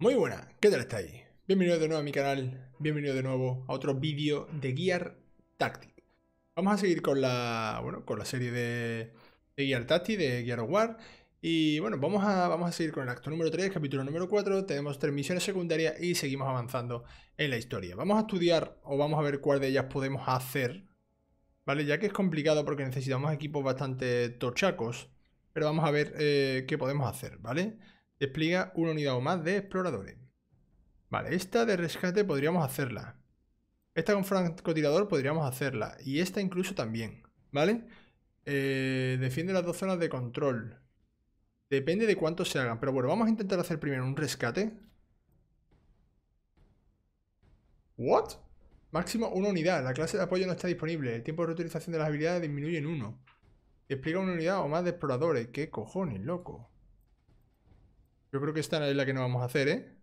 Muy buena, ¿qué tal estáis? Bienvenidos de nuevo a mi canal, bienvenidos de nuevo a otro vídeo de Gear Tactic. Vamos a seguir con la, bueno, con la serie de, de Gear Tactic, de Gear of War. Y bueno, vamos a, vamos a seguir con el acto número 3, capítulo número 4, tenemos tres misiones secundarias y seguimos avanzando en la historia. Vamos a estudiar o vamos a ver cuál de ellas podemos hacer, ¿vale? Ya que es complicado porque necesitamos equipos bastante torchacos, pero vamos a ver eh, qué podemos hacer, ¿vale? vale Despliega una unidad o más de exploradores. Vale, esta de rescate podríamos hacerla. Esta con francotirador podríamos hacerla. Y esta incluso también, ¿vale? Eh, defiende las dos zonas de control. Depende de cuánto se hagan. Pero bueno, vamos a intentar hacer primero un rescate. ¿What? Máximo una unidad. La clase de apoyo no está disponible. El tiempo de reutilización de las habilidades disminuye en uno. Despliega una unidad o más de exploradores. ¿Qué cojones, loco? Yo creo que esta es la que no vamos a hacer, ¿eh?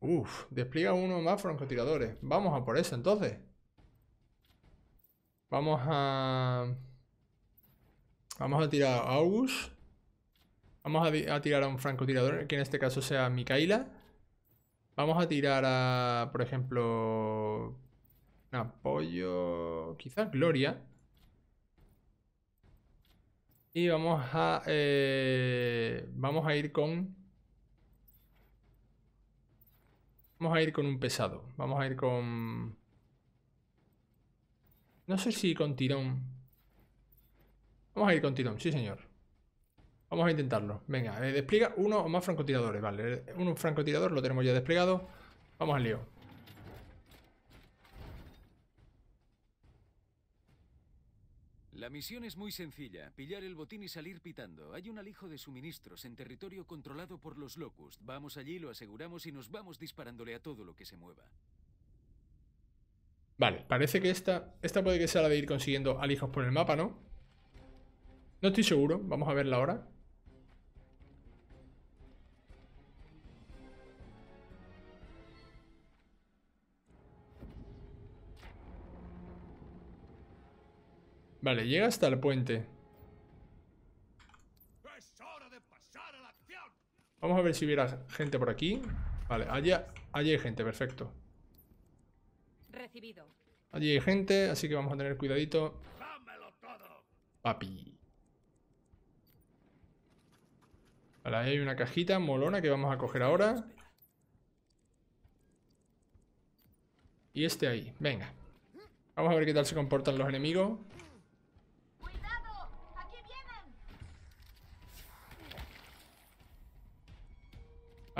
Uf, despliega uno más francotiradores. Vamos a por eso, entonces. Vamos a... Vamos a tirar a August. Vamos a, tirar a un francotirador, que en este caso sea Micaela. Vamos a tirar a, por ejemplo, un apoyo, quizás Gloria. Y vamos a, eh, vamos a ir con... Vamos a ir con un pesado. Vamos a ir con... No sé si con tirón. Vamos a ir con tirón, sí señor. Vamos a intentarlo. Venga, eh, despliega uno o más francotiradores. Vale, eh, uno francotirador lo tenemos ya desplegado. Vamos al lío. La misión es muy sencilla, pillar el botín y salir pitando. Hay un alijo de suministros en territorio controlado por los Locust. Vamos allí, lo aseguramos y nos vamos disparándole a todo lo que se mueva. Vale, parece que esta, esta puede que sea la de ir consiguiendo alijos por el mapa, ¿no? No estoy seguro, vamos a verla ahora. Vale, llega hasta el puente. Vamos a ver si hubiera gente por aquí. Vale, allá, allí hay gente, perfecto. Allí hay gente, así que vamos a tener cuidadito. Papi. Vale, ahí hay una cajita molona que vamos a coger ahora. Y este ahí, venga. Vamos a ver qué tal se comportan los enemigos.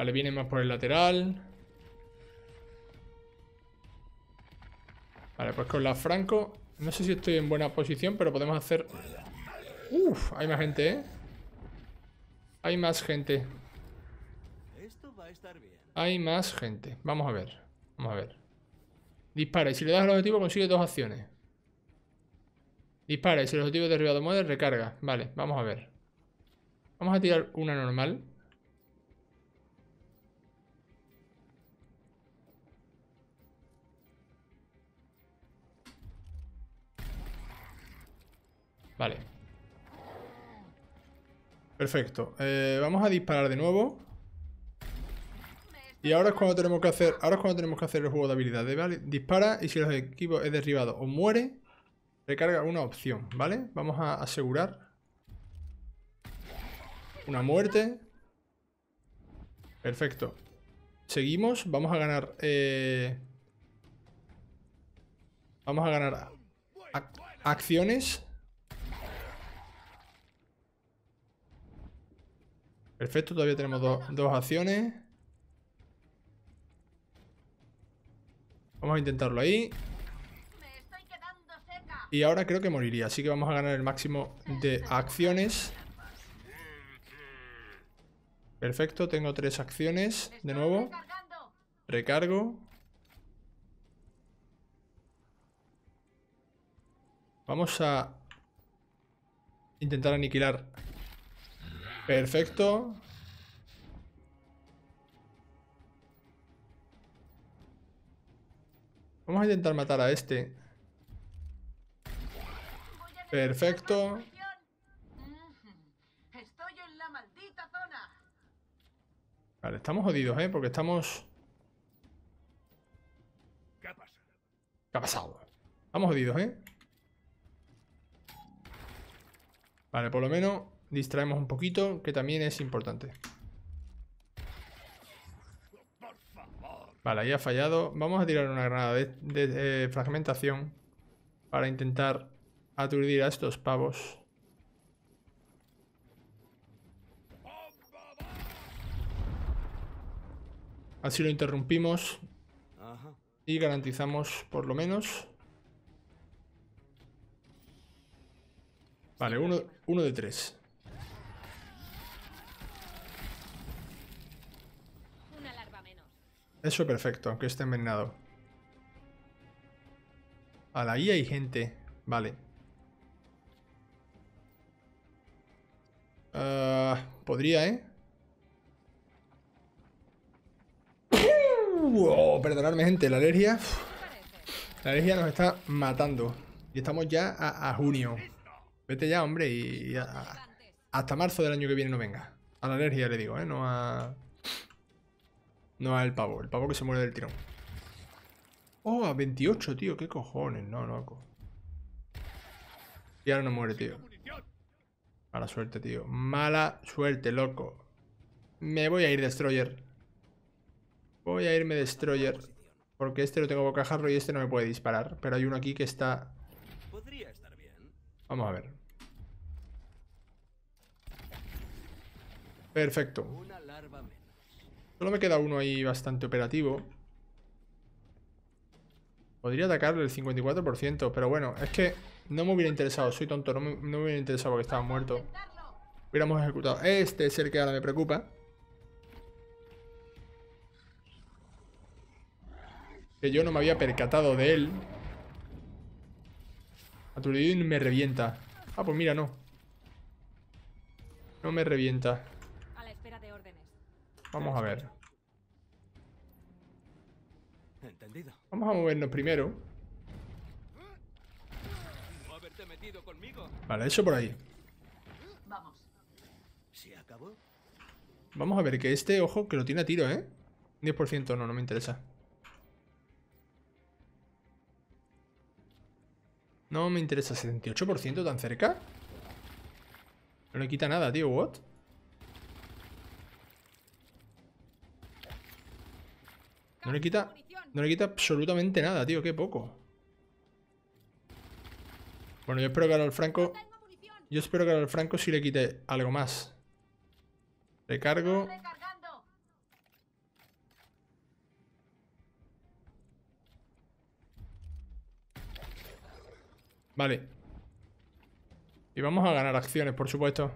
Vale, ah, viene más por el lateral. Vale, pues con la Franco... No sé si estoy en buena posición, pero podemos hacer... Uf, hay más gente, ¿eh? Hay más gente. Hay más gente. Vamos a ver. Vamos a ver. Dispara y si le das al objetivo consigue dos acciones. Dispara y si el objetivo es derribado muere, recarga. Vale, vamos a ver. Vamos a tirar una normal. Vale. Perfecto. Eh, vamos a disparar de nuevo. Y ahora es cuando tenemos que hacer. Ahora cuando tenemos que hacer el juego de habilidades, Dispara y si el equipo es derribado o muere, recarga una opción, ¿vale? Vamos a asegurar. Una muerte. Perfecto. Seguimos. Vamos a ganar. Eh, vamos a ganar acciones. Perfecto, todavía tenemos dos acciones. Vamos a intentarlo ahí. Y ahora creo que moriría, así que vamos a ganar el máximo de acciones. Perfecto, tengo tres acciones de nuevo. Recargo. Vamos a intentar aniquilar Perfecto. Vamos a intentar matar a este. Perfecto. Vale, estamos jodidos, ¿eh? Porque estamos... ¿Qué ha pasado? ¿Qué ha pasado? Estamos jodidos, ¿eh? Vale, por lo menos distraemos un poquito, que también es importante. Vale, ahí ha fallado. Vamos a tirar una granada de, fragmentación para intentar aturdir a estos pavos. Así lo interrumpimos y garantizamos por lo menos... Vale, uno de tres. Eso es perfecto, aunque esté envenenado. A hay gente. Vale. Ah, podría, ¿eh? Uh, oh, perdonadme, gente. La alergia... La alergia nos está matando. Y estamos ya a, junio. Vete ya, hombre, y... hasta marzo del año que viene no venga. A la alergia le digo, ¿eh? No a... No al pavo, el pavo que se muere del tirón. Oh, a 28, tío, qué cojones, no, loco. Y ahora no muere, tío. Mala suerte, tío. Mala suerte, loco. Me voy a ir Destroyer. Voy a irme Destroyer. Porque este lo tengo bocajarro y este no me puede disparar. Pero hay uno aquí que está... Vamos a ver. Perfecto. Solo me queda uno ahí bastante operativo. Podría atacarle el 54%, pero bueno, es que no me hubiera interesado. Soy tonto, no me, hubiera interesado porque estaba muerto. Hubiéramos ejecutado. Este es el que ahora me preocupa. Que yo no me había percatado de él. Aturdido y me revienta. Ah, pues mira, no. No me revienta. Vamos a ver. Entendido. Vamos a movernos primero. Vale, eso por ahí. Vamos. Vamos a ver, que este, ojo, que lo tiene a tiro, ¿eh? 10% no, no me interesa. No me interesa, 78% tan cerca. No le quita nada, tío, ¿what? No le quita... No le quita absolutamente nada, tío. Qué poco. Bueno, yo espero que ahora el Franco... Yo espero que ahora el Franco sí le quite algo más. Recargo. Vale. Y vamos a ganar acciones, por supuesto.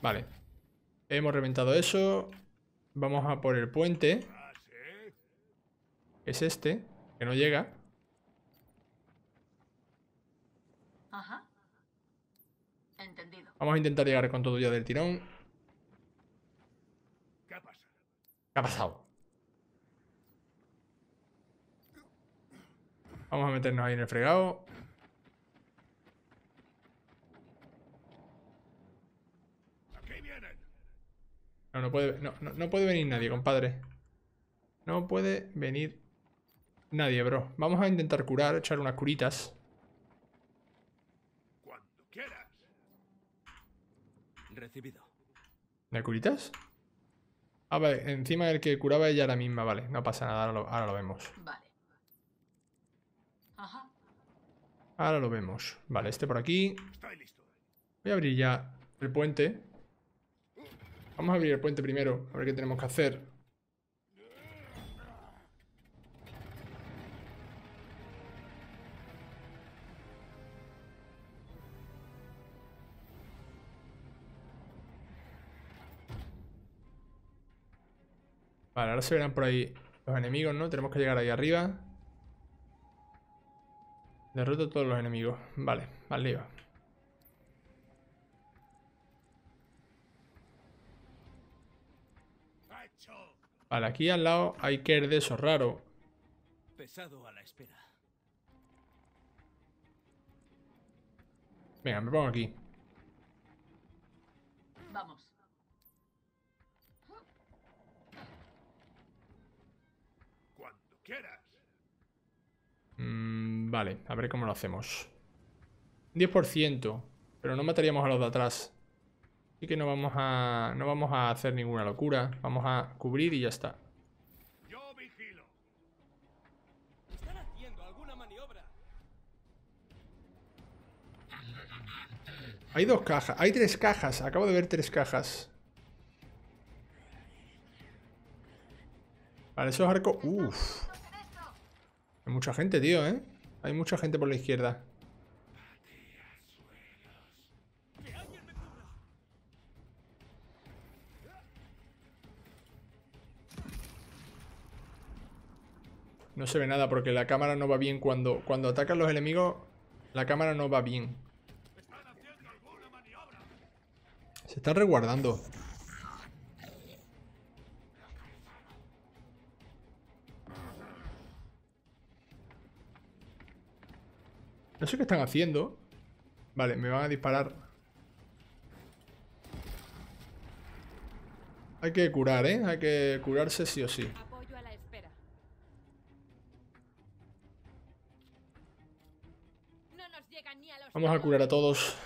Vale. Hemos reventado eso. Vamos a por el puente. Es este, que no llega. Vamos a intentar llegar con todo ya del tirón. ¿Qué ha pasado? Vamos a meternos ahí en el fregado. No, puede, no, puede venir nadie, compadre. No puede venir nadie, bro. Vamos a intentar curar, echar unas curitas. Cuando quieras. Recibido. ¿De curitas? Ah, vale, encima el que curaba ella la misma, vale. No pasa nada, ahora lo, vemos. Ahora lo vemos. Vale, este por aquí. Voy a abrir ya el puente. Vamos a abrir el puente primero, a ver qué tenemos que hacer. Vale, ahora se verán por ahí los enemigos, ¿no? Tenemos que llegar ahí arriba. Derroto a todos los enemigos. Vale, vale, Vale, aquí al lado hay que ir de eso raro. Pesado a la espera. Venga, me pongo aquí. Vamos. Cuando quieras. Mm, vale, a ver cómo lo hacemos. 10%, pero no mataríamos a los de atrás. Así que no vamos a, no vamos a hacer ninguna locura. Vamos a cubrir y ya está. Hay dos cajas. Hay tres cajas. Acabo de ver tres cajas. Vale, esos arcos... Uff. Hay mucha gente, tío, ¿eh? Hay mucha gente por la izquierda. No se ve nada porque la cámara no va bien. Cuando, cuando atacan los enemigos, la cámara no va bien. Se está reguardando No sé qué están haciendo. Vale, me van a disparar. Hay que curar, ¿eh? Hay que curarse sí o sí. Vamos a curar a todos.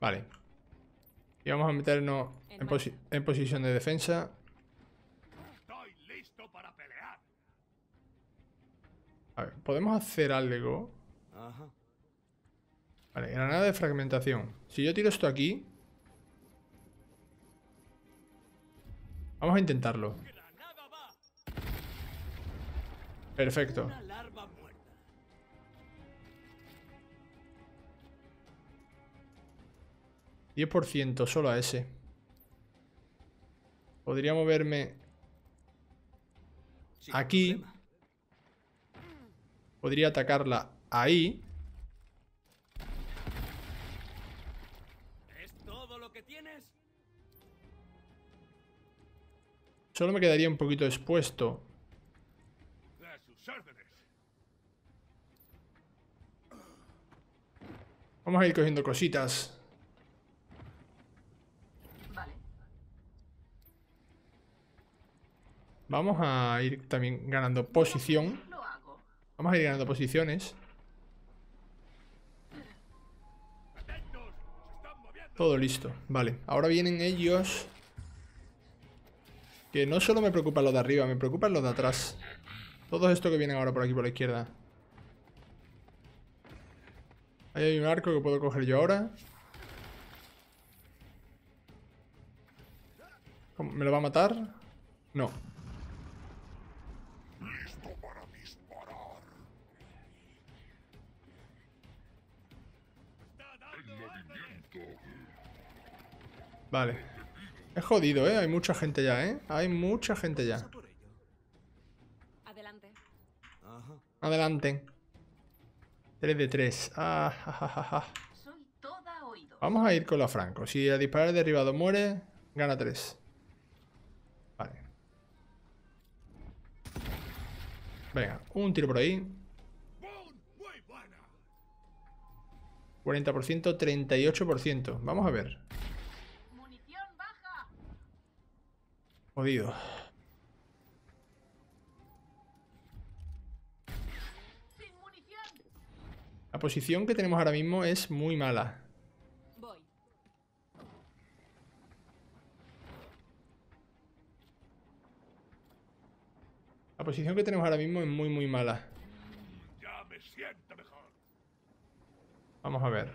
Vale. Y vamos a meternos en, posición de defensa. A ver, ¿podemos hacer algo? Vale, granada de fragmentación. Si yo tiro esto aquí... Vamos a intentarlo. Perfecto. ¿10% solo a ese? Podría moverme aquí. Podría atacarla ahí. Solo me quedaría un poquito expuesto. Vamos a ir cogiendo cositas. Vamos a ir también ganando posición. Vamos a ir ganando posiciones. Todo listo. Vale, ahora vienen ellos. Que no solo me preocupan lo de arriba, me preocupan los de atrás. Todo esto que viene ahora por aquí por la izquierda. Ahí hay un arco que puedo coger yo ahora. ¿Me lo va a matar? No. para Vale. Es jodido, ¿eh? Hay mucha gente ya, ¿eh? Hay mucha gente ya. Adelante. Adelante. 3 de 3. Ah, Vamos a ir con la Franco. Si a disparar derribado muere, gana 3. Vale. Venga, un tiro por ahí. 40%, 38%. Vamos a ver. Jodido. La posición que tenemos ahora mismo es muy mala. La posición que tenemos ahora mismo es muy, muy mala. Vamos a ver.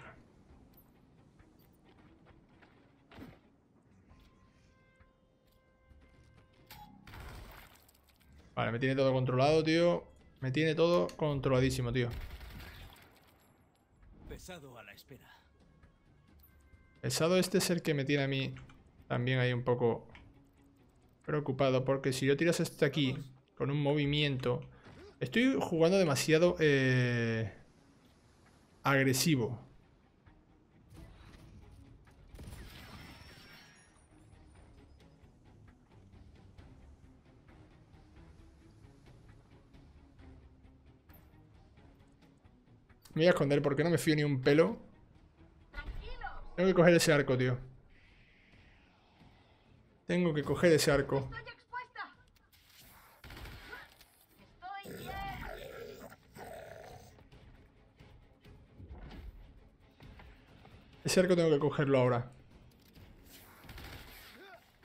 Vale, me tiene todo controlado, tío. Me tiene todo controladísimo, tío. Pesado a la espera. Pesado este es el que me tiene a mí también ahí un poco preocupado. Porque si yo tiras este aquí con un movimiento... Estoy jugando demasiado eh, agresivo. Me voy a esconder porque no me fío ni un pelo. Tengo que coger ese arco, tío. Tengo que coger ese arco. Ese arco tengo que cogerlo ahora.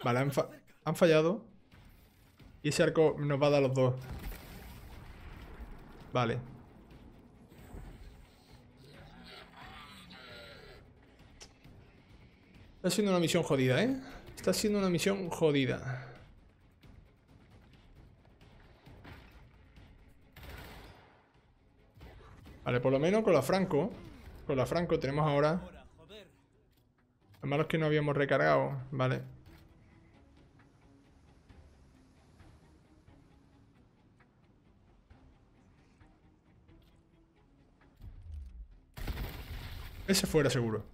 Vale, han, fallado. Y ese arco nos va a dar los dos. Vale. Está siendo una misión jodida, ¿eh? Está siendo una misión jodida. Vale, por lo menos con la Franco. Con la Franco tenemos ahora... Lo malo es que no habíamos recargado. Vale. Ese fuera seguro.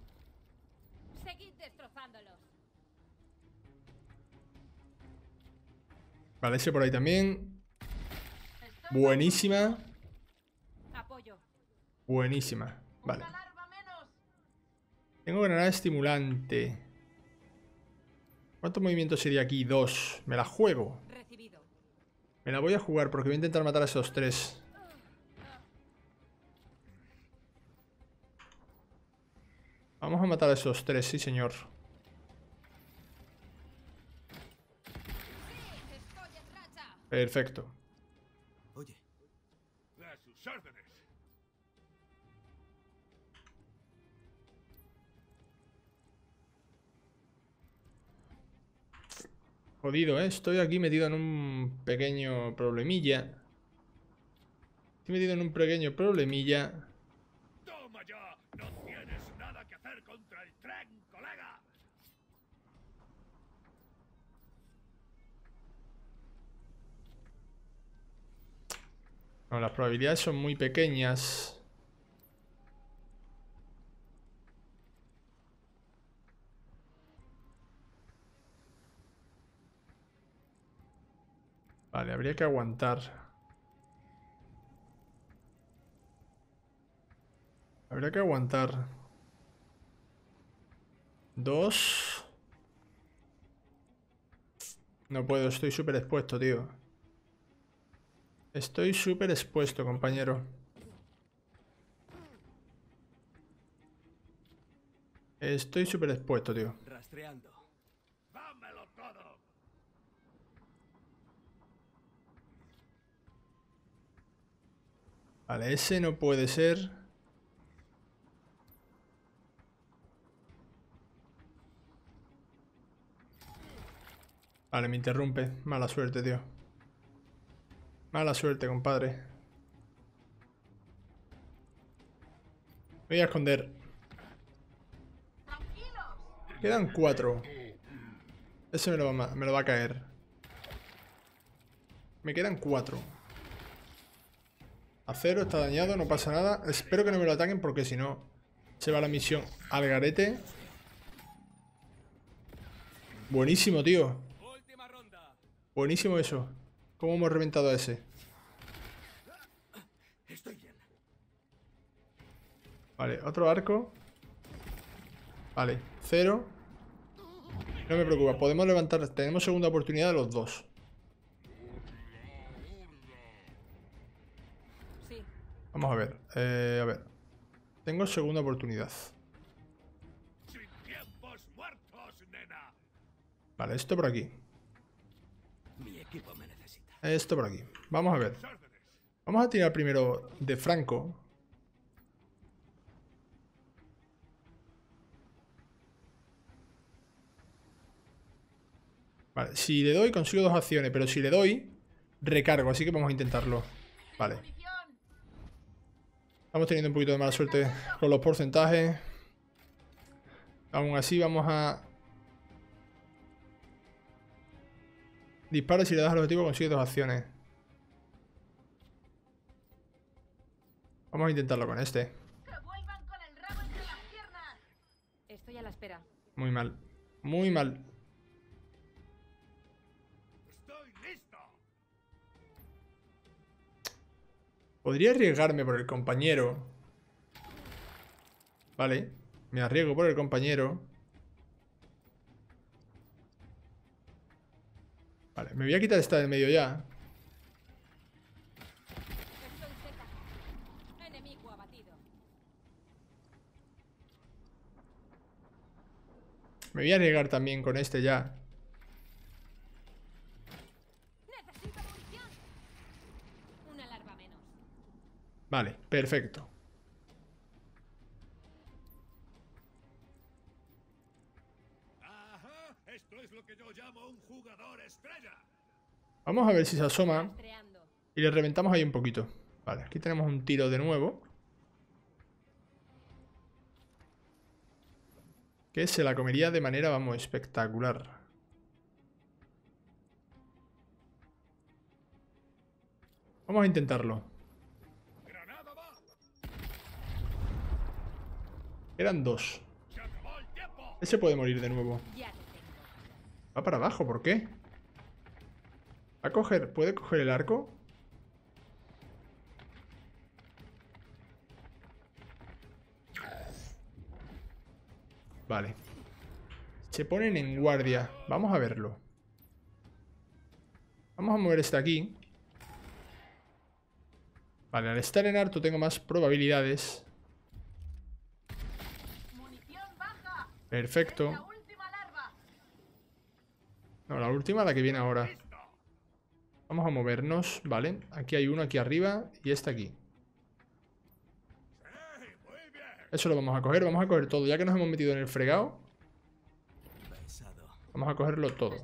Vale, ese por ahí también. Buenísima. Buenísima. Vale. Tengo granada estimulante. ¿Cuántos movimientos sería aquí? Dos. Me la juego. Me la voy a jugar porque voy a intentar matar a esos tres. Vamos a matar a esos tres, sí señor. Perfecto. Oye. Jodido, ¿eh? Estoy aquí metido en un pequeño problemilla. Estoy metido en un pequeño problemilla. No, las probabilidades son muy pequeñas. Vale, habría que aguantar. Habría que aguantar. Dos. No puedo, estoy súper expuesto, tío. Estoy súper expuesto, compañero. Estoy súper expuesto, tío. Rastreando. todo! Vale, ese no puede ser. Vale, me interrumpe. Mala suerte, tío. Mala suerte, compadre. Voy a esconder. Quedan cuatro. Ese me lo, va, a caer. Me quedan cuatro. Acero está dañado, no pasa nada. Espero que no me lo ataquen porque si no se va la misión al garete. Buenísimo, tío. Buenísimo eso. ¿Cómo hemos reventado a ese? Vale, otro arco. Vale, cero. No me preocupa, podemos levantar. Tenemos segunda oportunidad los dos. Vamos a ver. Eh, a ver. Tengo segunda oportunidad. Vale, esto por aquí. Esto por aquí. Vamos a ver. Vamos a tirar primero de Franco. Vale, si le doy consigo dos acciones, pero si le doy, recargo, así que vamos a intentarlo. Vale. Estamos teniendo un poquito de mala suerte con los porcentajes. Aún así vamos a Dispara si le das al objetivo consigue dos acciones. Vamos a intentarlo con este. Estoy a la espera. Muy mal. Muy mal. Podría arriesgarme por el compañero. Vale. Me arriesgo por el compañero. Vale, me voy a quitar esta de medio ya. Me voy a llegar también con este ya. Vale, perfecto. Vamos a ver si se asoma. Y le reventamos ahí un poquito. Vale, aquí tenemos un tiro de nuevo. Que se la comería de manera, vamos, espectacular. Vamos a intentarlo. Eran dos. Ese puede morir de nuevo. Va para abajo, ¿por qué? a coger? ¿Puede coger el arco? Vale. Se ponen en guardia. Vamos a verlo. Vamos a mover este aquí. Vale, al estar en harto tengo más probabilidades. Perfecto la última, la que viene ahora. Vamos a movernos, ¿vale? Aquí hay uno aquí arriba y este aquí. Eso lo vamos a coger, vamos a coger todo. Ya que nos hemos metido en el fregado, vamos a cogerlo todo.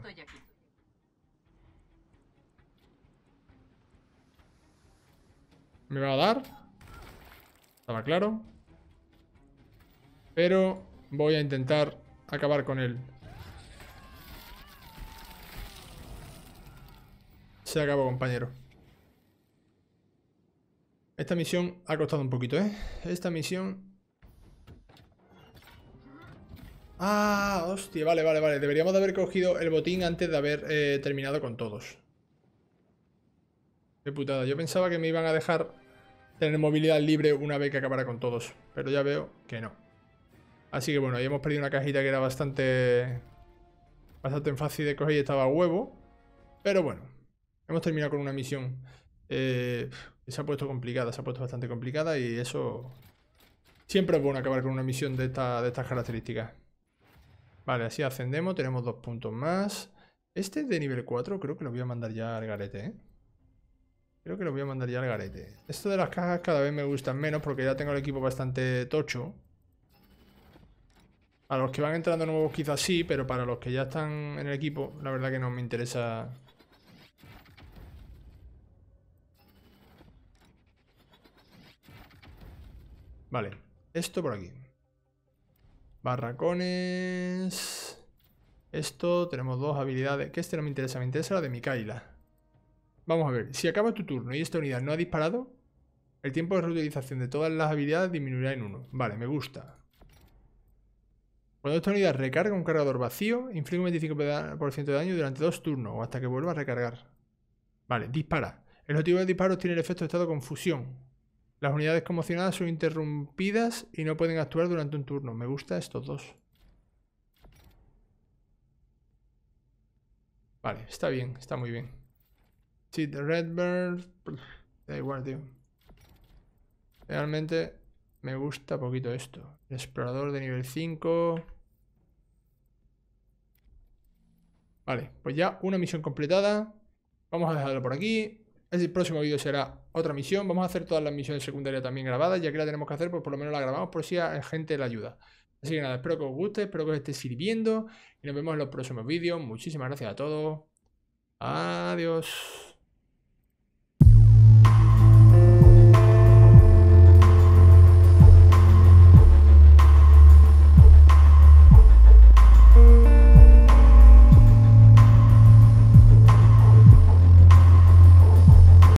Me va a dar. Estaba claro. Pero voy a intentar acabar con él. Se acabó, compañero. Esta misión ha costado un poquito, ¿eh? Esta misión... Ah, hostia, vale, vale, vale. Deberíamos de haber cogido el botín antes de haber eh, terminado con todos. Qué putada. Yo pensaba que me iban a dejar tener movilidad libre una vez que acabara con todos. Pero ya veo que no. Así que bueno, ahí hemos perdido una cajita que era bastante... Bastante fácil de coger y estaba a huevo. Pero bueno, Hemos terminado con una misión. Eh, se ha puesto complicada, se ha puesto bastante complicada y eso... Siempre es bueno acabar con una misión de, estas características. Vale, así ascendemos, tenemos dos puntos más. Este de nivel 4 creo que lo voy a mandar ya al garete, ¿eh? Creo que lo voy a mandar ya al garete. Esto de las cajas cada vez me gustan menos porque ya tengo el equipo bastante tocho. A los que van entrando nuevos quizás sí, pero para los que ya están en el equipo, la verdad que no me interesa Vale, esto por aquí. Barracones. Esto, tenemos dos habilidades. Que este no me interesa, me interesa la de Mikaila. Vamos a ver, si acaba tu turno y esta unidad no ha disparado, el tiempo de reutilización de todas las habilidades disminuirá en uno. Vale, me gusta. Cuando esta unidad recarga un cargador vacío, inflige un 25% de daño durante dos turnos o hasta que vuelva a recargar. Vale, dispara. El objetivo de disparo tiene el efecto de estado de confusión. Las unidades conmocionadas son interrumpidas y no pueden actuar durante un turno. Me gusta estos dos. Vale, está bien, está muy bien. Cheat Redbird... Da igual, tío. Realmente me gusta poquito esto. El explorador de nivel 5... Vale, pues ya una misión completada. Vamos a dejarlo por aquí. El próximo vídeo será otra misión, vamos a hacer todas las misiones secundarias también grabadas, ya que la tenemos que hacer, pues por lo menos la grabamos por si a gente la ayuda. Así que nada, espero que os guste, espero que os esté sirviendo y nos vemos en los próximos vídeos. Muchísimas gracias a todos. Adiós.